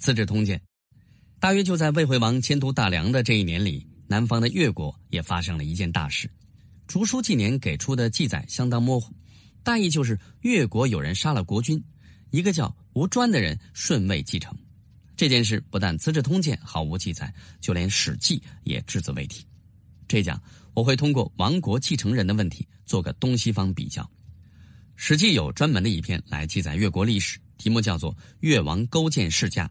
《资治通鉴》大约就在魏惠王迁都大梁的这一年里，南方的越国也发生了一件大事。竹书纪年给出的记载相当模糊，大意就是越国有人杀了国君，一个叫吴专的人顺位继承。这件事不但《资治通鉴》毫无记载，就连《史记》也只字未提。这讲我会通过亡国继承人的问题做个东西方比较，《史记》有专门的一篇来记载越国历史，题目叫做《越王勾践世家》。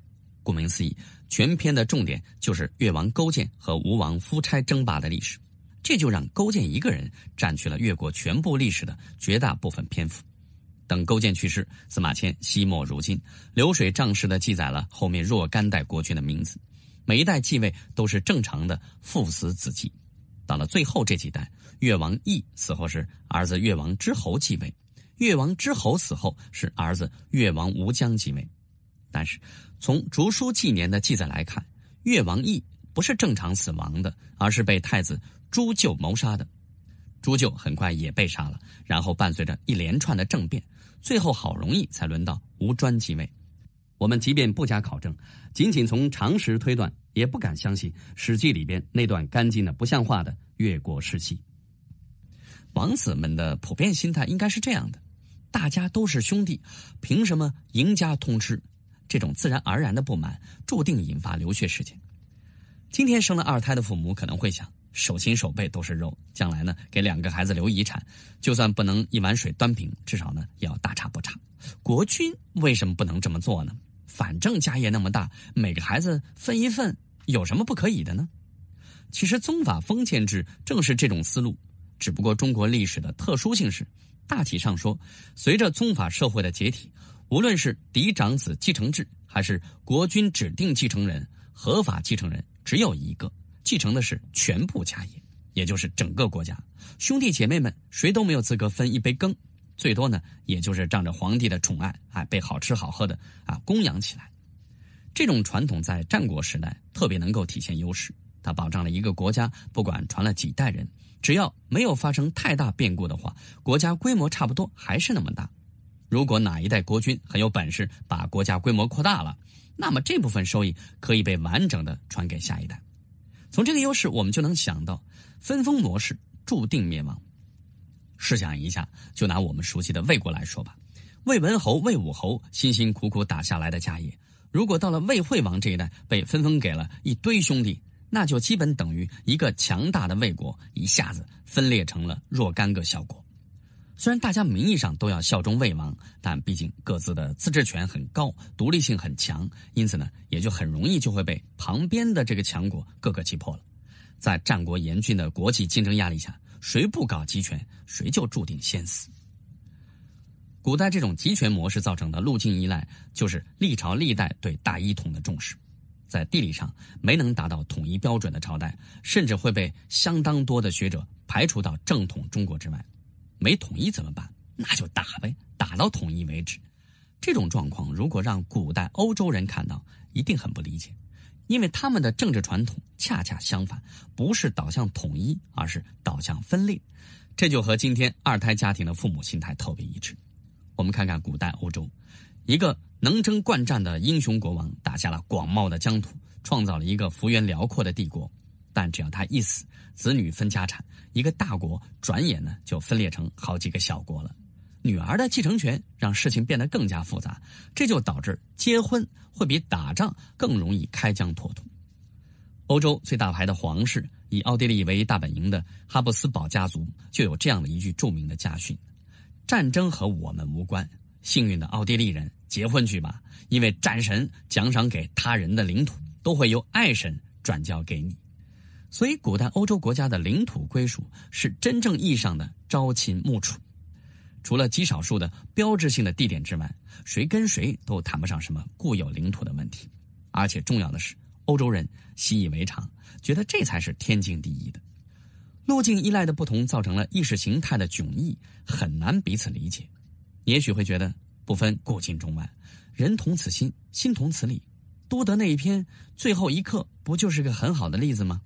顾名思义，全篇的重点就是越王勾践和吴王夫差争霸的历史，这就让勾践一个人占据了越国全部历史的绝大部分篇幅。等勾践去世，司马迁惜墨如金，流水账式的记载了后面若干代国君的名字，每一代继位都是正常的父死子继。到了最后这几代，越王翳死后是儿子越王之侯继位，越王之侯死后是儿子越王吴江继位。但是，从竹书纪年的记载来看，越王异不是正常死亡的，而是被太子朱咎谋杀的。朱咎很快也被杀了，然后伴随着一连串的政变，最后好容易才轮到吴专继位。我们即便不加考证，仅仅从常识推断，也不敢相信《史记》里边那段干净的不像话的越国世系。王子们的普遍心态应该是这样的：大家都是兄弟，凭什么赢家通吃？这种自然而然的不满，注定引发流血事件。今天生了二胎的父母可能会想，手心手背都是肉，将来呢给两个孩子留遗产，就算不能一碗水端平，至少呢也要大差不差。国君为什么不能这么做呢？反正家业那么大，每个孩子分一份，有什么不可以的呢？其实宗法封建制正是这种思路，只不过中国历史的特殊性是，大体上说，随着宗法社会的解体。无论是嫡长子继承制，还是国君指定继承人、合法继承人，只有一个继承的是全部家业，也就是整个国家。兄弟姐妹们谁都没有资格分一杯羹，最多呢，也就是仗着皇帝的宠爱，哎，被好吃好喝的啊供养起来。这种传统在战国时代特别能够体现优势，它保障了一个国家不管传了几代人，只要没有发生太大变故的话，国家规模差不多还是那么大。如果哪一代国君很有本事，把国家规模扩大了，那么这部分收益可以被完整的传给下一代。从这个优势，我们就能想到，分封模式注定灭亡。试想一下，就拿我们熟悉的魏国来说吧，魏文侯、魏武侯辛辛苦苦打下来的家业，如果到了魏惠王这一代被分封给了一堆兄弟，那就基本等于一个强大的魏国一下子分裂成了若干个小国。虽然大家名义上都要效忠魏王，但毕竟各自的自治权很高，独立性很强，因此呢，也就很容易就会被旁边的这个强国各个击破了。在战国严峻的国际竞争压力下，谁不搞集权，谁就注定先死。古代这种集权模式造成的路径依赖，就是历朝历代对大一统的重视。在地理上没能达到统一标准的朝代，甚至会被相当多的学者排除到正统中国之外。没统一怎么办？那就打呗，打到统一为止。这种状况如果让古代欧洲人看到，一定很不理解，因为他们的政治传统恰恰相反，不是导向统一，而是导向分裂。这就和今天二胎家庭的父母心态特别一致。我们看看古代欧洲，一个能征惯战的英雄国王打下了广袤的疆土，创造了一个幅员辽阔的帝国。但只要他一死，子女分家产，一个大国转眼呢就分裂成好几个小国了。女儿的继承权让事情变得更加复杂，这就导致结婚会比打仗更容易开疆拓土。欧洲最大牌的皇室，以奥地利为大本营的哈布斯堡家族就有这样的一句著名的家训：“战争和我们无关，幸运的奥地利人，结婚去吧，因为战神奖赏给他人的领土都会由爱神转交给你。”所以，古代欧洲国家的领土归属是真正意义上的朝秦暮楚，除了极少数的标志性的地点之外，谁跟谁都谈不上什么固有领土的问题。而且，重要的是，欧洲人习以为常，觉得这才是天经地义的。路径依赖的不同造成了意识形态的迥异，很难彼此理解。也许会觉得不分古今中外，人同此心，心同此理。多德那一篇《最后一刻》不就是个很好的例子吗？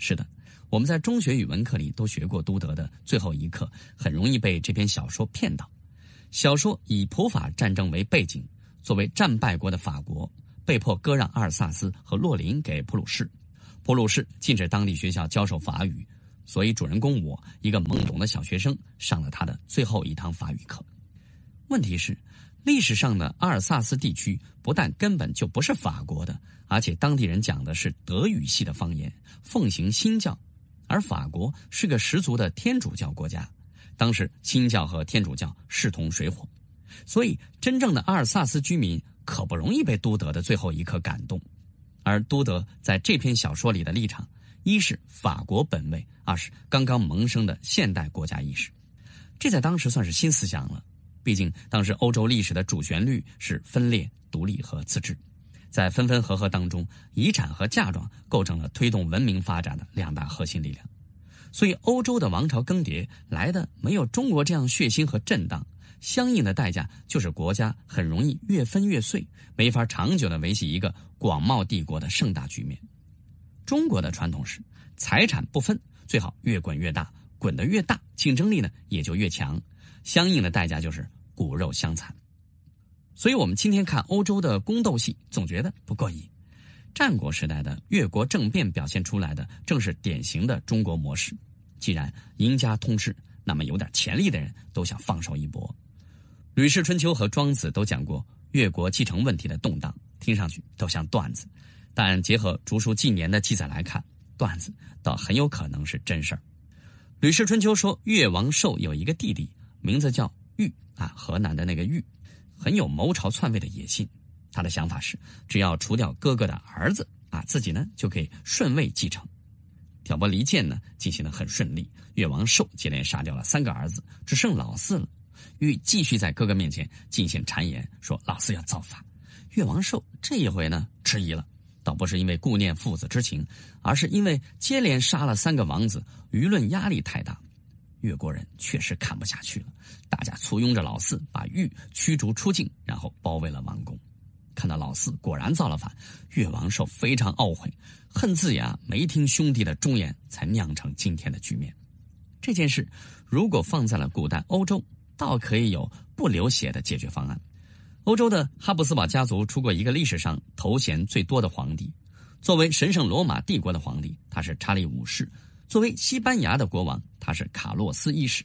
是的，我们在中学语文课里都学过都德的《最后一课》，很容易被这篇小说骗到。小说以普法战争为背景，作为战败国的法国被迫割让阿尔萨斯和洛林给普鲁士，普鲁士禁止当地学校教授法语，所以主人公我一个懵懂的小学生上了他的最后一堂法语课。问题是，历史上的阿尔萨斯地区不但根本就不是法国的，而且当地人讲的是德语系的方言，奉行新教，而法国是个十足的天主教国家。当时新教和天主教势同水火，所以真正的阿尔萨斯居民可不容易被都德的最后一刻感动。而都德在这篇小说里的立场，一是法国本位，二是刚刚萌生的现代国家意识，这在当时算是新思想了。毕竟，当时欧洲历史的主旋律是分裂、独立和自治，在分分合合当中，遗产和嫁妆构成了推动文明发展的两大核心力量。所以，欧洲的王朝更迭来的没有中国这样血腥和震荡，相应的代价就是国家很容易越分越碎，没法长久的维系一个广袤帝国的盛大局面。中国的传统是财产不分，最好越滚越大，滚得越大，竞争力呢也就越强。相应的代价就是骨肉相残，所以我们今天看欧洲的宫斗戏总觉得不过瘾。战国时代的越国政变表现出来的正是典型的中国模式。既然赢家通吃，那么有点潜力的人都想放手一搏。《吕氏春秋》和《庄子》都讲过越国继承问题的动荡，听上去都像段子，但结合竹书纪年的记载来看，段子倒很有可能是真事儿。《吕氏春秋》说越王寿有一个弟弟。名字叫玉啊，河南的那个玉，很有谋朝篡位的野心。他的想法是，只要除掉哥哥的儿子啊，自己呢就可以顺位继承。挑拨离间呢进行的很顺利，越王寿接连杀掉了三个儿子，只剩老四了。玉继续在哥哥面前进行谗言，说老四要造反。越王寿这一回呢迟疑了，倒不是因为顾念父子之情，而是因为接连杀了三个王子，舆论压力太大。越国人确实看不下去了，大家簇拥着老四把玉驱逐出境，然后包围了王宫。看到老四果然造了反，越王寿非常懊悔，恨自己啊没听兄弟的忠言，才酿成今天的局面。这件事如果放在了古代欧洲，倒可以有不流血的解决方案。欧洲的哈布斯堡家族出过一个历史上头衔最多的皇帝，作为神圣罗马帝国的皇帝，他是查理五世。作为西班牙的国王，他是卡洛斯一世。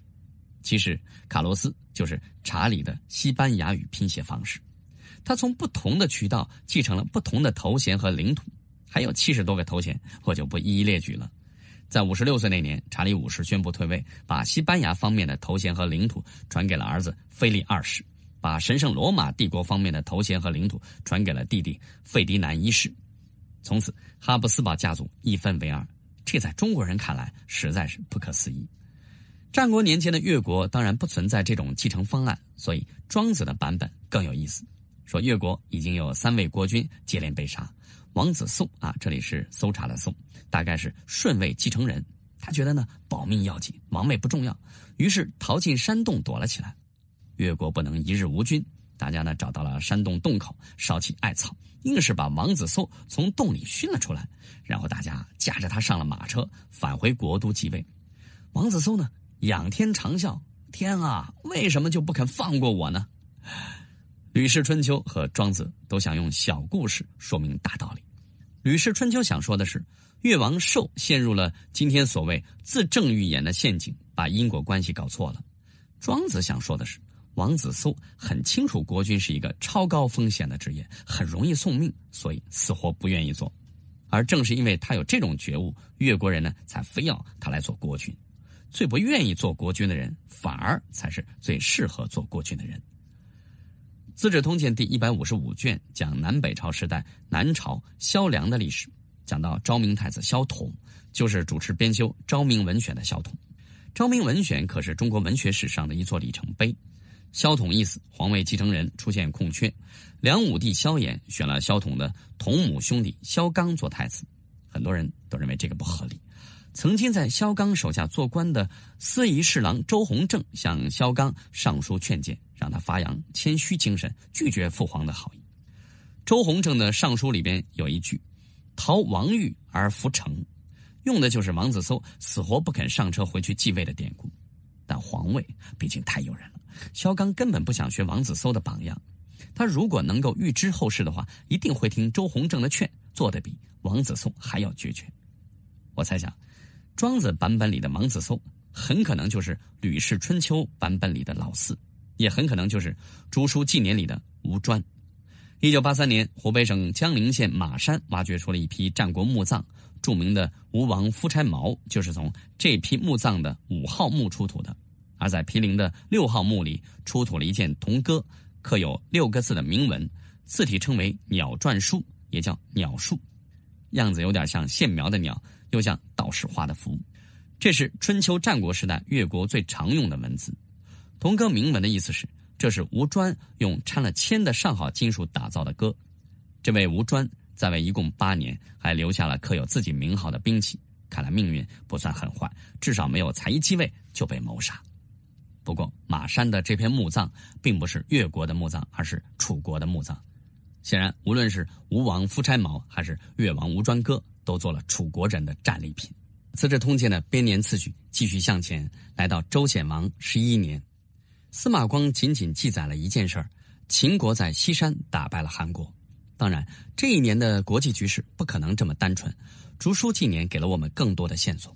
其实，卡洛斯就是查理的西班牙语拼写方式。他从不同的渠道继承了不同的头衔和领土，还有七十多个头衔，我就不一一列举了。在五十六岁那年，查理五世宣布退位，把西班牙方面的头衔和领土传给了儿子菲利二世，把神圣罗马帝国方面的头衔和领土传给了弟弟费迪南一世。从此，哈布斯堡家族一分为二。这在中国人看来实在是不可思议。战国年间的越国当然不存在这种继承方案，所以庄子的版本更有意思。说越国已经有三位国君接连被杀，王子宋啊，这里是搜查的宋，大概是顺位继承人。他觉得呢保命要紧，王位不重要，于是逃进山洞躲了起来。越国不能一日无君。大家呢找到了山洞洞口，烧起艾草，硬是把王子搜从洞里熏了出来。然后大家架着他上了马车，返回国都即位。王子搜呢仰天长啸：“天啊，为什么就不肯放过我呢？”《吕氏春秋》和庄子都想用小故事说明大道理。《吕氏春秋》想说的是，越王寿陷入了今天所谓自证预言的陷阱，把因果关系搞错了。庄子想说的是。王子苏很清楚，国君是一个超高风险的职业，很容易送命，所以死活不愿意做。而正是因为他有这种觉悟，越国人呢才非要他来做国君。最不愿意做国君的人，反而才是最适合做国君的人。《资治通鉴》第一百五十五卷讲南北朝时代南朝萧梁的历史，讲到昭明太子萧统，就是主持编修《昭明文选》的萧统，《昭明文选》可是中国文学史上的一座里程碑。萧统一死，皇位继承人出现空缺，梁武帝萧衍选了萧统的同母兄弟萧纲做太子，很多人都认为这个不合理。曾经在萧纲手下做官的司仪侍郎周弘正向萧纲上书劝谏，让他发扬谦虚精神，拒绝父皇的好意。周弘正的上书里边有一句：“逃王域而伏成”，用的就是王子搜死活不肯上车回去继位的典故，但皇位毕竟太诱人了。肖钢根本不想学王子搜的榜样，他如果能够预知后事的话，一定会听周鸿正的劝，做得比王子搜还要决绝。我猜想，庄子版本里的王子搜很可能就是《吕氏春秋》版本里的老四，也很可能就是《竹书纪年》里的吴专。一九八三年，湖北省江陵县马山挖掘出了一批战国墓葬，著名的吴王夫差矛就是从这批墓葬的五号墓出土的。而在毗陵的六号墓里出土了一件铜戈，刻有六个字的铭文，字体称为鸟篆书，也叫鸟书，样子有点像线描的鸟，又像道士画的符。这是春秋战国时代越国最常用的文字。铜戈铭文的意思是：这是吴专用掺了铅的上好金属打造的戈。这位吴专在位一共八年，还留下了刻有自己名号的兵器，看来命运不算很坏，至少没有才一继位就被谋杀。不过，马山的这片墓葬并不是越国的墓葬，而是楚国的墓葬。显然，无论是吴王夫差毛还是越王吴专戈，都做了楚国人的战利品。《资治通鉴》的编年次序继续向前，来到周显王十一年，司马光仅仅记载了一件事儿：秦国在西山打败了韩国。当然，这一年的国际局势不可能这么单纯。竹书纪年给了我们更多的线索。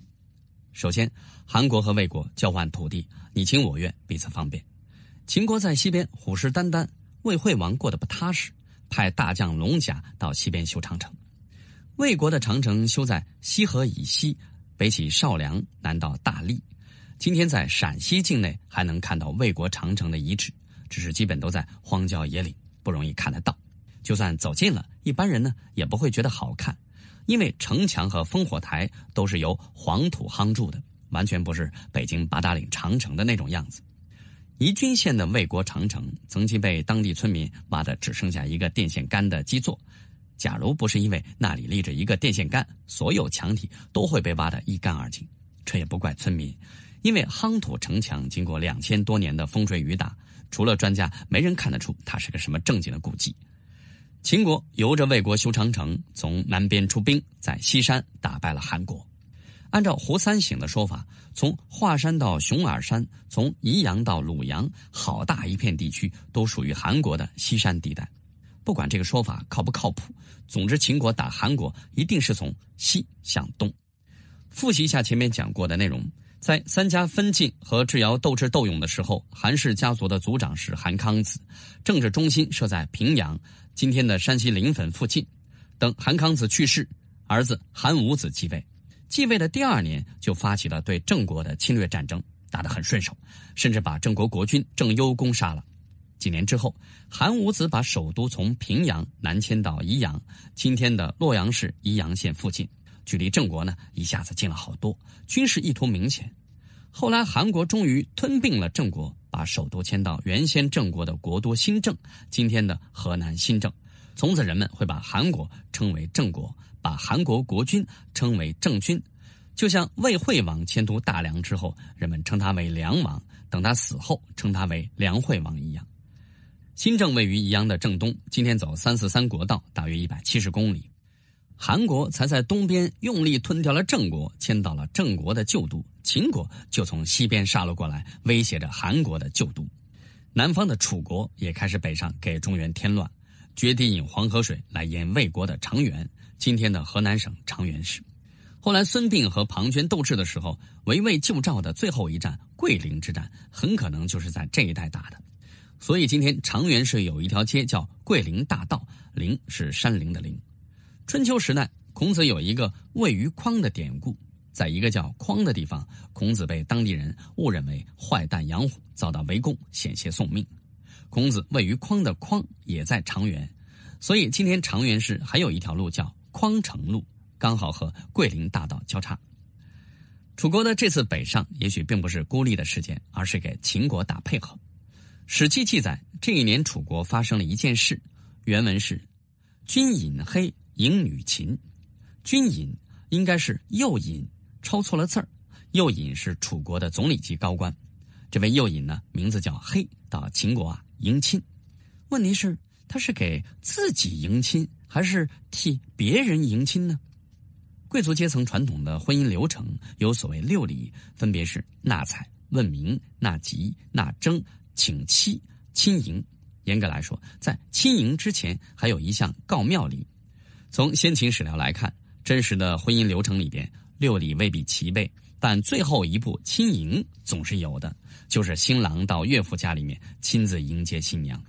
首先，韩国和魏国交换土地，你情我愿，彼此方便。秦国在西边虎视眈眈，魏惠王过得不踏实，派大将龙贾到西边修长城。魏国的长城修在西河以西，北起少梁，南到大荔。今天在陕西境内还能看到魏国长城的遗址，只是基本都在荒郊野岭，不容易看得到。就算走近了，一般人呢也不会觉得好看。因为城墙和烽火台都是由黄土夯筑的，完全不是北京八达岭长城的那种样子。宜君县的魏国长城曾经被当地村民挖的只剩下一个电线杆的基座，假如不是因为那里立着一个电线杆，所有墙体都会被挖得一干二净。这也不怪村民，因为夯土城墙经过两千多年的风吹雨打，除了专家，没人看得出它是个什么正经的古迹。秦国由着魏国修长城，从南边出兵，在西山打败了韩国。按照胡三省的说法，从华山到熊耳山，从宜阳到鲁阳，好大一片地区都属于韩国的西山地带。不管这个说法靠不靠谱，总之秦国打韩国一定是从西向东。复习一下前面讲过的内容。在三家分晋和智瑶斗智斗勇的时候，韩氏家族的族长是韩康子，政治中心设在平阳（今天的山西临汾附近）。等韩康子去世，儿子韩武子继位。继位的第二年，就发起了对郑国的侵略战争，打得很顺手，甚至把郑国国君郑幽公杀了。几年之后，韩武子把首都从平阳南迁到宜阳（今天的洛阳市宜阳县附近）。距离郑国呢一下子近了好多，军事意图明显。后来韩国终于吞并了郑国，把首都迁到原先郑国的国都新郑，今天的河南新郑。从此人们会把韩国称为郑国，把韩国国君称为郑君，就像魏惠王迁都大梁之后，人们称他为梁王，等他死后称他为梁惠王一样。新郑位于宜阳的正东，今天走三四三国道，大约一百七十公里。韩国才在东边用力吞掉了郑国，迁到了郑国的旧都。秦国就从西边杀了过来，威胁着韩国的旧都。南方的楚国也开始北上，给中原添乱。决定引黄河水来淹魏国的长垣，今天的河南省长垣市。后来孙膑和庞涓斗智的时候，围魏救赵的最后一战桂林之战，很可能就是在这一带打的。所以今天长垣市有一条街叫桂林大道，林是山林的林。春秋时代，孔子有一个位于匡的典故。在一个叫匡的地方，孔子被当地人误认为坏蛋杨虎，遭到围攻，险些送命。孔子位于匡的匡也在长垣，所以今天长垣市还有一条路叫匡城路，刚好和桂林大道交叉。楚国的这次北上，也许并不是孤立的事件，而是给秦国打配合。《史记》记载，这一年楚国发生了一件事，原文是：“君引黑。”迎女秦，君引应该是右引，抄错了字儿。右引是楚国的总理级高官。这位右引呢，名字叫黑，到秦国啊迎亲。问题是，他是给自己迎亲，还是替别人迎亲呢？贵族阶层传统的婚姻流程有所谓六礼，分别是纳采、问名、纳吉、纳征、请妻、亲迎。严格来说，在亲迎之前还有一项告庙礼。从先秦史料来看，真实的婚姻流程里边，六礼未必齐备，但最后一步亲迎总是有的，就是新郎到岳父家里面亲自迎接新娘。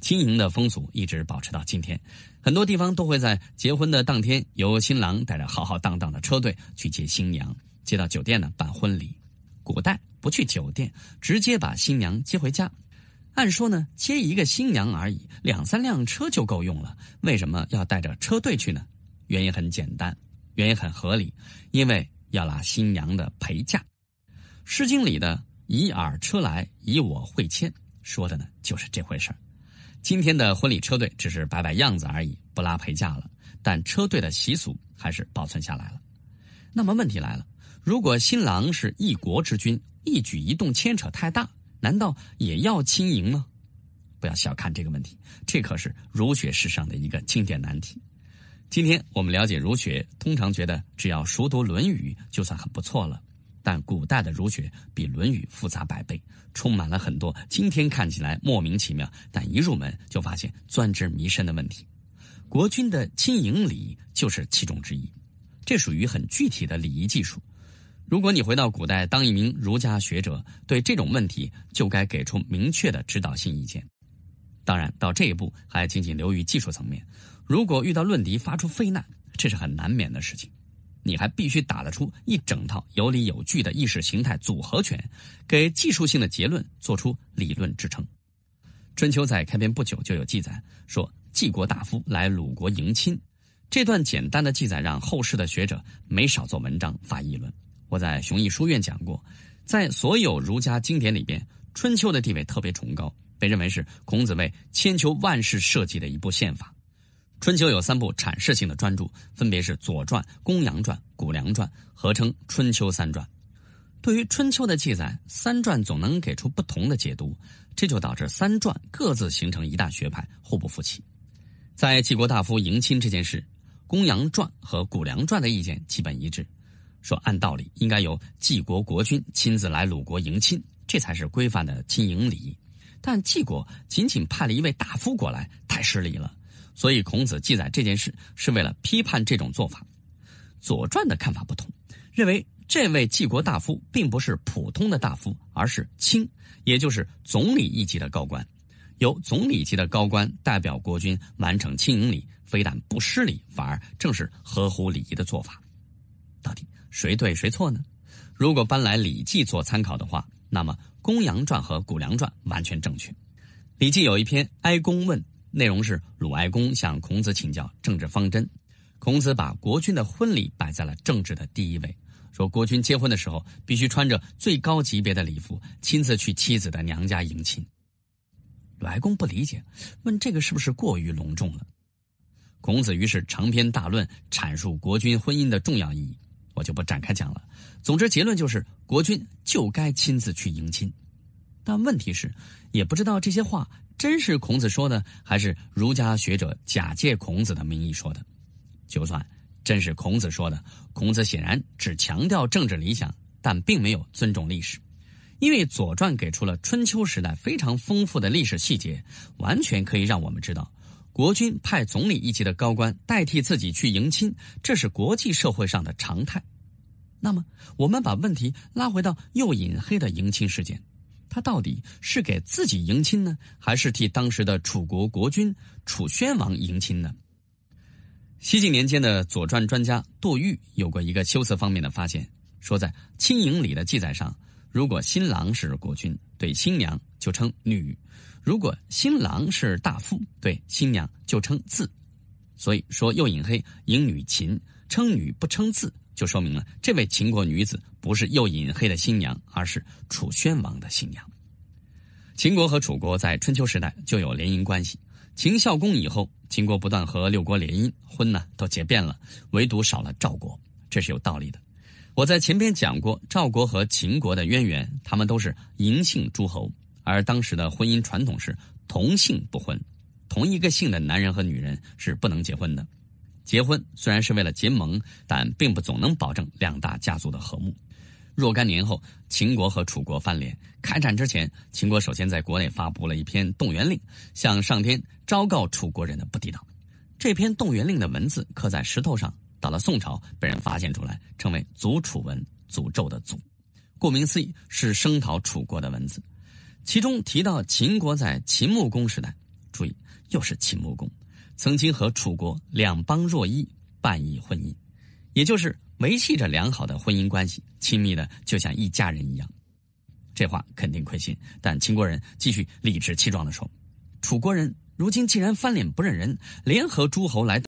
亲迎的风俗一直保持到今天，很多地方都会在结婚的当天，由新郎带着浩浩荡荡的车队去接新娘，接到酒店呢办婚礼。古代不去酒店，直接把新娘接回家。按说呢，接一个新娘而已，两三辆车就够用了。为什么要带着车队去呢？原因很简单，原因很合理，因为要拉新娘的陪嫁。《诗经》里的“以尔车来，以我会迁”说的呢就是这回事儿。今天的婚礼车队只是摆摆样子而已，不拉陪嫁了，但车队的习俗还是保存下来了。那么问题来了，如果新郎是一国之君，一举一动牵扯太大。难道也要轻盈吗？不要小看这个问题，这可是儒学史上的一个经典难题。今天我们了解儒学，通常觉得只要熟读《论语》就算很不错了。但古代的儒学比《论语》复杂百倍，充满了很多今天看起来莫名其妙，但一入门就发现钻之迷深的问题。国君的亲迎礼就是其中之一，这属于很具体的礼仪技术。如果你回到古代当一名儒家学者，对这种问题就该给出明确的指导性意见。当然，到这一步还仅仅留于技术层面。如果遇到论敌发出非难，这是很难免的事情。你还必须打得出一整套有理有据的意识形态组合拳，给技术性的结论做出理论支撑。春秋在开篇不久就有记载，说晋国大夫来鲁国迎亲。这段简单的记载让后世的学者没少做文章发议论。我在雄毅书院讲过，在所有儒家经典里边，《春秋》的地位特别崇高，被认为是孔子为千秋万世设计的一部宪法。《春秋》有三部阐释性的专著，分别是《左传》《公羊传》《谷梁传》，合称《春秋三传》。对于《春秋》的记载，三传总能给出不同的解读，这就导致三传各自形成一大学派，互不服气。在晋国大夫迎亲这件事，《公羊传》和《谷梁传》的意见基本一致。说按道理应该由晋国国君亲自来鲁国迎亲，这才是规范的亲迎礼。但晋国仅仅派了一位大夫过来，太失礼了。所以孔子记载这件事是为了批判这种做法。《左传》的看法不同，认为这位晋国大夫并不是普通的大夫，而是卿，也就是总理一级的高官。由总理级的高官代表国君完成亲迎礼，非但不失礼，反而正是合乎礼仪的做法。到底？谁对谁错呢？如果搬来《礼记》做参考的话，那么《公羊传》和《谷梁传》完全正确。《礼记》有一篇《哀公问》，内容是鲁哀公向孔子请教政治方针。孔子把国君的婚礼摆在了政治的第一位，说国君结婚的时候必须穿着最高级别的礼服，亲自去妻子的娘家迎亲。鲁哀公不理解，问这个是不是过于隆重了？孔子于是长篇大论阐述国君婚姻的重要意义。我就不展开讲了。总之，结论就是国君就该亲自去迎亲。但问题是，也不知道这些话真是孔子说的，还是儒家学者假借孔子的名义说的。就算真是孔子说的，孔子显然只强调政治理想，但并没有尊重历史，因为《左传》给出了春秋时代非常丰富的历史细节，完全可以让我们知道。国君派总理一级的高官代替自己去迎亲，这是国际社会上的常态。那么，我们把问题拉回到又引黑的迎亲事件，他到底是给自己迎亲呢，还是替当时的楚国国君楚宣王迎亲呢？西晋年间的《左传》专家杜预有过一个修辞方面的发现，说在亲迎礼的记载上，如果新郎是国君，对新娘就称女。如果新郎是大夫，对新娘就称字，所以说又引黑隐女秦称女不称字，就说明了这位秦国女子不是又引黑的新娘，而是楚宣王的新娘。秦国和楚国在春秋时代就有联姻关系，秦孝公以后，秦国不断和六国联姻，婚呢都结遍了，唯独少了赵国，这是有道理的。我在前边讲过赵国和秦国的渊源，他们都是嬴姓诸侯。而当时的婚姻传统是同姓不婚，同一个姓的男人和女人是不能结婚的。结婚虽然是为了结盟，但并不总能保证两大家族的和睦。若干年后，秦国和楚国翻脸开战之前，秦国首先在国内发布了一篇动员令，向上天昭告楚国人的不地道。这篇动员令的文字刻在石头上，到了宋朝被人发现出来，称为“祖楚文”，诅咒的诅。顾名思义，是声讨楚国的文字。其中提到秦国在秦穆公时代，注意，又是秦穆公，曾经和楚国两邦若一，半议婚姻，也就是维系着良好的婚姻关系，亲密的就像一家人一样。这话肯定亏心，但秦国人继续理直气壮地说，楚国人如今竟然翻脸不认人，联合诸侯来。